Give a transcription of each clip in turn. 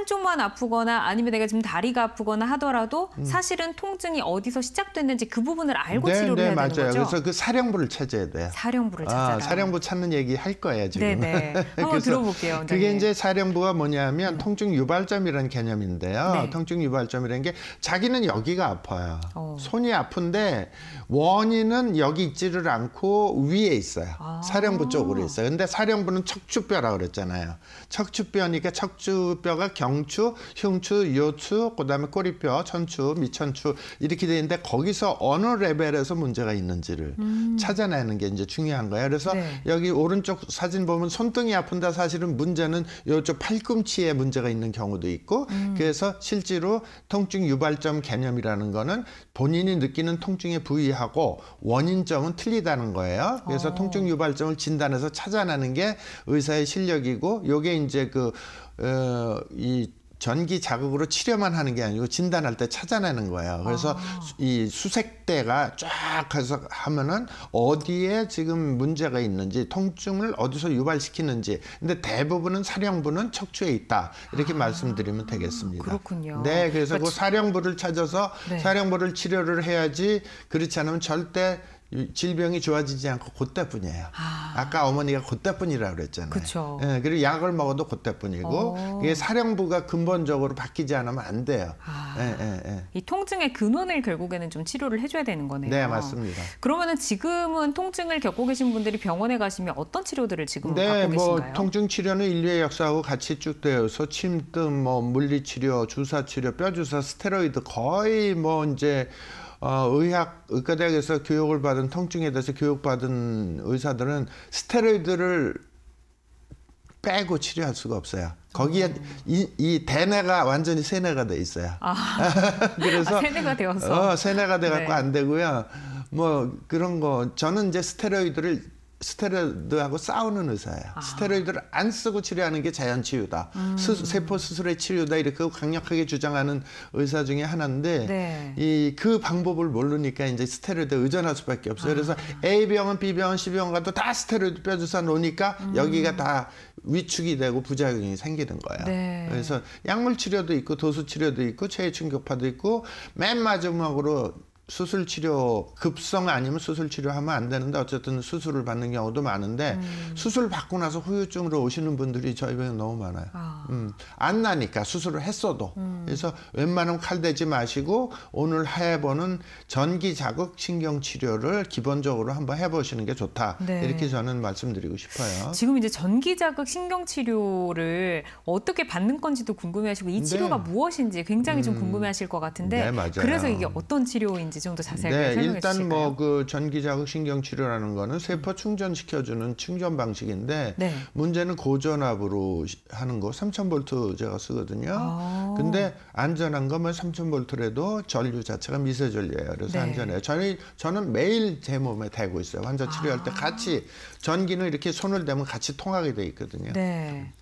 한쪽만 아프거나 아니면 내가 지금 다리가 아프거나 하더라도 음. 사실은 통증이 어디서 시작됐는지 그 부분을 알고 네, 치료를 네, 해야 맞아요. 되는 거죠. 그래서 그 사령부를 찾아야 돼요. 사령부를 아, 찾아라. 아, 사령부 찾는 얘기 할 거예요 지금. 네네. 네. 한번 들어볼게요. 그게 이제 사령부가 뭐냐면 음. 통증 유발점이라는 개념인데요. 네. 통증 유발점이라는 게 자기는 여기가 아파요. 어. 손이 아픈데 원인은 여기 있지를 않고 위에 있어요. 아. 사령부 쪽으로 있어요. 근데 사령부는 척추뼈라고 그랬잖아요. 척추뼈니까 척추뼈가 경 경추, 흉추, 요추, 그다음에 꼬리뼈, 천추, 미천추 이렇게 돼 있는데 거기서 어느 레벨에서 문제가 있는지를 음. 찾아내는 게 이제 중요한 거예요. 그래서 네. 여기 오른쪽 사진 보면 손등이 아픈다 사실은 문제는 요쪽 팔꿈치에 문제가 있는 경우도 있고 음. 그래서 실제로 통증 유발점 개념이라는 거는 본인이 느끼는 통증의 부위하고 원인점은 틀리다는 거예요. 그래서 오. 어. 통증 유발점을 진단해서 찾아내는 게 의사의 실력이고 요게 이제 그 어, 이 전기 자극으로 치료만 하는 게 아니고 진단할 때 찾아내는 거예요. 그래서 아. 이 수색대가 쫙 해서 하면은 어디에 지금 문제가 있는지 통증을 어디서 유발시키는지. 근데 대부분은 사령부는 척추에 있다. 이렇게 아. 말씀드리면 되겠습니다. 그렇군요. 네, 그래서 그러니까 그 사령부를 찾아서 네. 사령부를 치료를 해야지 그렇지 않으면 절대 질병이 좋아지지 않고 곧다뿐이에요. 아. 까 어머니가 곧다뿐이라고 그랬잖아요. 그쵸. 예, 그리고 약을 먹어도 곧다뿐이고 어. 이게 사령부가 근본적으로 바뀌지 않으면 안 돼요. 아. 예, 예, 예. 이 통증의 근원을 결국에는 좀 치료를 해줘야 되는 거네요. 네, 맞습니다. 그러면은 지금은 통증을 겪고 계신 분들이 병원에 가시면 어떤 치료들을 지금 네, 받고 뭐 계신가요? 통증 치료는 인류의 역사하고 같이 쭉 되어서 침뜸, 뭐 물리치료, 주사치료, 뼈주사, 스테로이드 거의 뭐 이제 어, 의학 의과대학에서 교육을 받은 통증에 대해서 교육받은 의사들은 스테로이드를 빼고 치료할 수가 없어요. 거기에 음. 이, 이 대뇌가 완전히 세뇌가 돼 있어요. 아, 그래서 아, 세뇌가 되어서 어, 세뇌가 돼 갖고 네. 안 되고요. 뭐 그런 거 저는 이제 스테로이드를 스테로이드하고 싸우는 의사예요. 아. 스테로이드를 안 쓰고 치료하는 게 자연 치유다. 음. 수, 세포 수술의 치료다 이렇게 강력하게 주장하는 의사 중에 하나인데 네. 이그 방법을 모르니까 이제 스테로이드 의존할 수밖에 없어요. 아. 그래서 A 병원, B 병원, C 병원 가도 다 스테로이드 뼈주사 놓으니까 음. 여기가 다 위축이 되고 부작용이 생기는 거예요. 네. 그래서 약물 치료도 있고 도수 치료도 있고 체외 충격파도 있고 맨 마지막으로 수술 치료 급성 아니면 수술 치료하면 안 되는데 어쨌든 수술을 받는 경우도 많은데 음. 수술 받고 나서 후유증으로 오시는 분들이 저희 병에 너무 많아요. 아. 음, 안 나니까 수술을 했어도 음. 그래서 웬만하면 칼 대지 마시고 오늘 해보는 전기 자극 신경 치료를 기본적으로 한번 해보시는 게 좋다 네. 이렇게 저는 말씀드리고 싶어요. 지금 이제 전기 자극 신경 치료를 어떻게 받는 건지도 궁금해하시고 이 네. 치료가 네. 무엇인지 굉장히 좀 음. 궁금해하실 것 같은데 네, 그래서 이게 어떤 치료인지. 있는 자세하게 네, 설명해 일단 뭐 주실요 일단 뭐 그 전기자 흑신경 치료라는 거는 세포 충전시켜주는 충전 방식인데 네. 문제는 고전압으로 하는 거 3000V 제가 쓰거든요. 아. 근데 안전한 거면 3000V라도 전류 자체가 미세전류예요. 그래서 네. 안전해요. 저는, 저는 매일 제 몸에 대고 있어요. 환자 치료할 아. 때 같이 전기는 이렇게 손을 대면 같이 통하게 돼 있거든요. 네.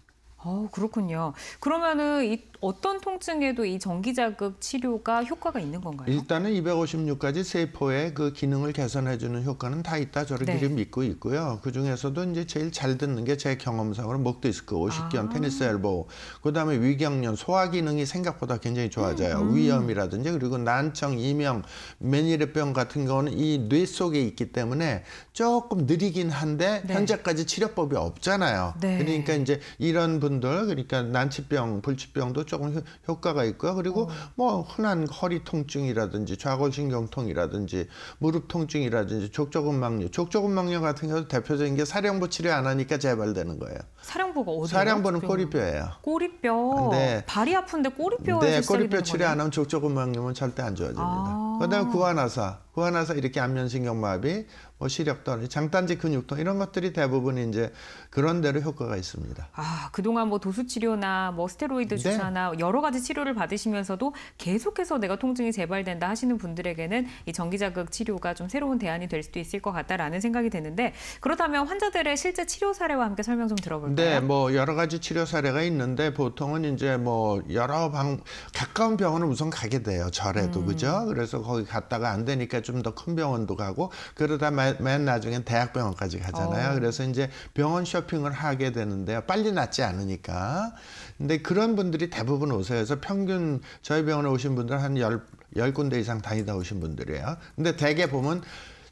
어, 그렇군요. 그러면은 이 어떤 통증에도 이 전기 자극 치료가 효과가 있는 건가요? 일단은 256가지 세포의 그 기능을 개선해 주는 효과는 다 있다 저를기를 이 네. 믿고 있고요. 그 중에서도 이제 제일 잘 듣는 게 제 경험상으로 목 디스크, 아. 오십견, 아. 테니스 엘보, 그다음에 위경련, 소화 기능이 생각보다 굉장히 좋아져요. 음. 위염이라든지 그리고 난청, 이명, 메니레병 같은 거는 이 뇌 속에 있기 때문에 조금 느리긴 한데 네. 현재까지 치료법이 없잖아요. 네. 그러니까 이제 이런 분 분들 그러니까 난치병, 불치병도 조금 효과가 있고요. 그리고 어. 뭐 흔한 허리 통증이라든지 좌골신경통이라든지 무릎 통증이라든지 족저근막류, 족저근막류 같은 경우도 대표적인 게 사령부 치료 안 하니까 재발되는 거예요. 사령부가 어디예요? 사령부는 꼬리뼈예요. 꼬리뼈. 네. 발이 아픈데 꼬리뼈에 네, 꼬리뼈 치료 안 하면 족저근막염은 절대 안 좋아집니다. 아. 그다음 구안화사. 후하나서 이렇게 안면신경마비, 뭐 시력 떨어지, 장단지 근육도 이런 것들이 대부분 이제 그런 대로 효과가 있습니다. 아 그동안 뭐 도수 치료나 뭐 스테로이드 네. 주사나 여러 가지 치료를 받으시면서도 계속해서 내가 통증이 재발된다 하시는 분들에게는 이 전기자극 치료가 좀 새로운 대안이 될 수도 있을 것 같다라는 생각이 드는데 그렇다면 환자들의 실제 치료 사례와 함께 설명 좀 들어볼까요? 네, 뭐 여러 가지 치료 사례가 있는데 보통은 이제 뭐 여러 방 가까운 병원을 우선 가게 돼요. 절에도 음. 그죠? 그래서 거기 갔다가 안 되니까 좀더큰 병원도 가고 그러다 맨 나중엔 대학병원까지 가잖아요. 어. 그래서 이제 병원 쇼핑을 하게 되는데요. 빨리 낫지 않으니까. 근데 그런 분들이 대부분 오세요. 그래서 평균 저희 병원에 오신 분들 한열 열군데 이상 다니다 오신 분들이에요. 근데 대개 보면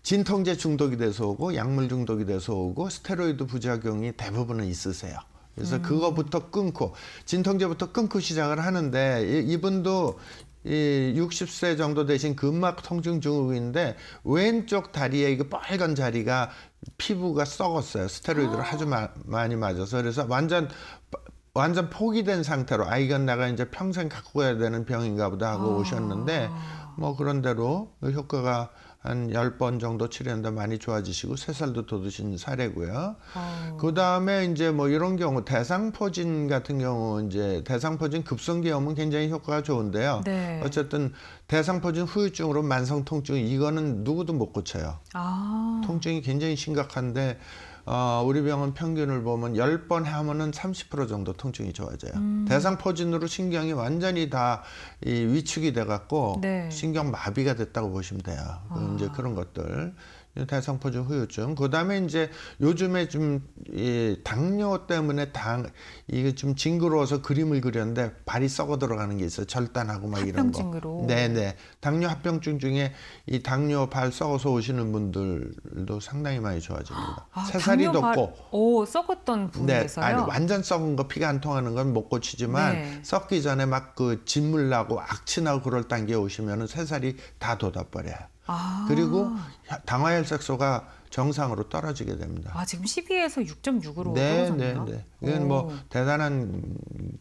진통제 중독이 돼서 오고 약물 중독이 돼서 오고 스테로이드 부작용이 대부분은 있으세요. 그래서 음. 그거부터 끊고 진통제부터 끊고 시작을 하는데 이분도 이 60세 정도 되신 근막 통증 증후군인데 왼쪽 다리에 이거 빨간 자리가 피부가 썩었어요. 스테로이드를 아. 아주 마, 많이 맞아서 그래서 완전 완전 포기된 상태로 아이가 내가 이제 평생 갖고 가야 되는 병인가 보다 하고 아. 오셨는데 뭐 그런 대로 효과가 한 열 번 정도 치료한다 많이 좋아지시고 세살도 돋으신 사례고요. 아. 그다음에 이제 뭐 이런 경우 대상포진 같은 경우 이제 대상포진 급성기염은 굉장히 효과가 좋은데요. 네. 어쨌든 대상포진 후유증으로 만성 통증 이거는 누구도 못 고쳐요. 아. 통증이 굉장히 심각한데 어, 우리 병원 평균을 보면 10번 하면은 30% 정도 통증이 좋아져요. 음. 대상포진으로 신경이 완전히 다이 위축이 돼 갖고 네. 신경 마비가 됐다고 보시면 돼요. 아. 이제 그런 것들 윤탈 성포진 후유증. 그 다음에 이제 요즘에 좀, 이 당뇨 때문에 당, 이게 좀 징그러워서 그림을 그렸는데 발이 썩어 들어가는 게 있어요. 절단하고 막 이런 거. 합병증으로. 네네. 당뇨 합병증 중에 이 당뇨 발 썩어서 오시는 분들도 상당히 많이 좋아집니다. 새살이 아, 돋고. 오, 썩었던 분에서요? 네. 아니, 완전 썩은 거 피가 안 통하는 건 못 고치지만 네. 썩기 전에 막 그 진물 나고 악취 나고 그럴 단계에 오시면은 새살이 다 돋아버려요. 아. 그리고 당화혈색소가 정상으로 떨어지게 됩니다. 아 지금 12에서 6.6으로 네, 떨어졌네요. 네, 네. 이건 뭐 대단한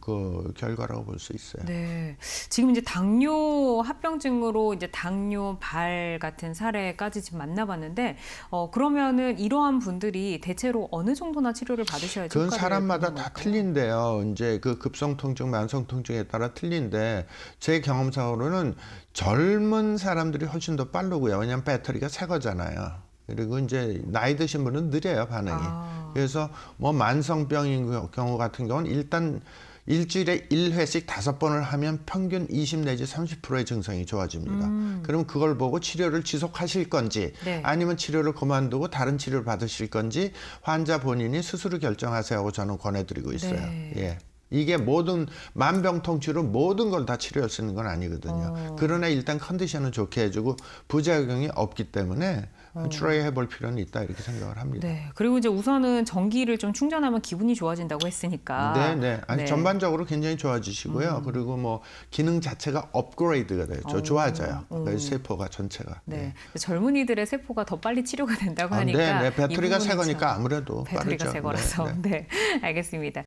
그 결과라고 볼 수 있어요. 네, 지금 이제 당뇨 합병증으로 이제 당뇨 발 같은 사례까지 지금 만나봤는데 어 그러면은 이러한 분들이 대체로 어느 정도나 치료를 받으셔야지? 그건 사람마다 다 틀린데요. 이제 그 급성 통증, 만성 통증에 따라 틀린데 제 경험상으로는 젊은 사람들이 훨씬 더 빠르고요. 왜냐하면 배터리가 새 거잖아요. 그리고 이제 나이 드신 분은 느려요 반응이. 아. 그래서 뭐 만성병인 경우 같은 경우는 일단 일주일에 1회씩 다섯 번을 하면 평균 20 내지 3 0 프로의 증상이 좋아집니다. 음. 그럼 그걸 보고 치료를 지속하실 건지 네. 아니면 치료를 그만두고 다른 치료를 받으실 건지 환자 본인이 스스로 결정하세요 하고 저는 권해드리고 있어요. 네. 예. 이게 모든 만병통치로 모든 걸 다 치료할 수 있는 건 아니거든요. 어. 그러나 일단 컨디션은 좋게 해주고 부작용이 없기 때문에 어. 트라이 해볼 필요는 있다 이렇게 생각을 합니다. 네. 그리고 이제 우선은 전기를 좀 충전하면 기분이 좋아진다고 했으니까. 네, 네. 아니 네. 전반적으로 굉장히 좋아지시고요. 음. 그리고 뭐 기능 자체가 업그레이드가 되죠. 어. 좋아져요. 음. 그 세포가 전체가. 네. 네. 젊은이들의 세포가 더 빨리 치료가 된다고 아, 네, 하니까. 네, 네. 배터리가 새 거니까 아무래도 배터리가 빠르죠. 새 거라서. 네, 네. 네. 알겠습니다.